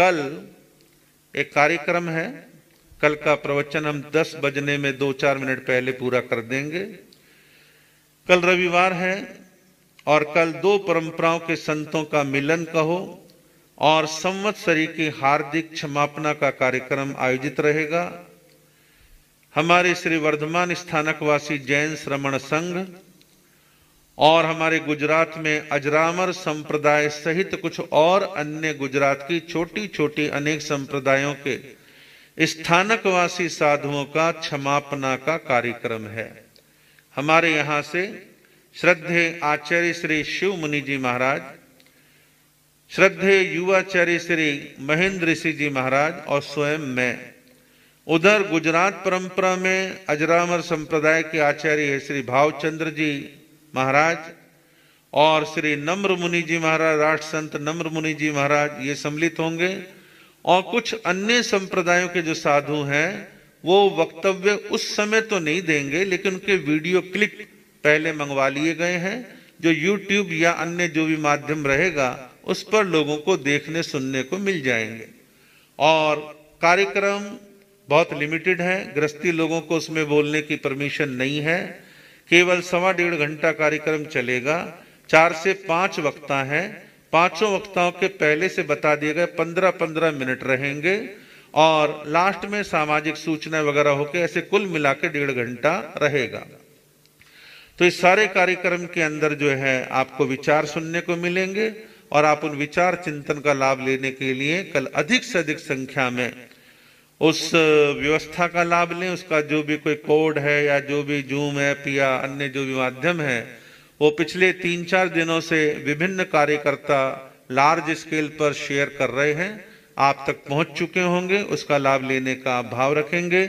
कल एक कार्यक्रम है कल का प्रवचन हम 10 बजने में दो चार मिनट पहले पूरा कर देंगे कल रविवार है और कल दो परंपराओं के संतों का मिलन कहो और संवत्सरी की हार्दिक क्षमापना का कार्यक्रम आयोजित रहेगा हमारे श्री वर्धमान स्थानकवासी जैन श्रमण संघ और हमारे गुजरात में अजरामर संप्रदाय सहित कुछ और अन्य गुजरात की छोटी छोटी अनेक संप्रदायों के स्थानकवासी साधुओं का क्षमापना का कार्यक्रम है हमारे यहां से श्रद्धे आचार्य श्री शिव मुनि जी महाराज श्रद्धे युवाचार्य श्री महेंद्र ऋषि जी महाराज और स्वयं मैं उधर गुजरात परंपरा में अजरामर संप्रदाय के आचार्य श्री भावचंद्र जी महाराज और श्री नम्र मुनि जी महाराज राष्ट्र संत नम्र मुनि जी महाराज ये सम्मिलित होंगे और कुछ अन्य संप्रदायों के जो साधु हैं वो वक्तव्य उस समय तो नहीं देंगे लेकिन उनके वीडियो क्लिप पहले मंगवा लिए गए हैं जो YouTube या अन्य जो भी माध्यम रहेगा उस पर लोगों को देखने सुनने को मिल जाएंगे और कार्यक्रम बहुत लिमिटेड है गृहस्थी लोगों को उसमें बोलने की परमिशन नहीं है केवल सवा डेढ़ घंटा कार्यक्रम चलेगा चार से पांच वक्ता हैं पांचों वक्ताओं के पहले से बता दिए गए पंद्रह पंद्रह मिनट रहेंगे और लास्ट में सामाजिक सूचना वगैरह होकर ऐसे कुल मिला के डेढ़ घंटा रहेगा तो इस सारे कार्यक्रम के अंदर जो है आपको विचार सुनने को मिलेंगे और आप उन विचार चिंतन का लाभ लेने के लिए कल अधिक से अधिक संख्या में उस व्यवस्था का लाभ लें उसका जो भी कोई कोड है या जो भी जूम ऐप या अन्य जो भी माध्यम है वो पिछले तीन चार दिनों से विभिन्न कार्यकर्ता लार्ज स्केल पर शेयर कर रहे हैं आप तक पहुंच चुके होंगे उसका लाभ लेने का भाव रखेंगे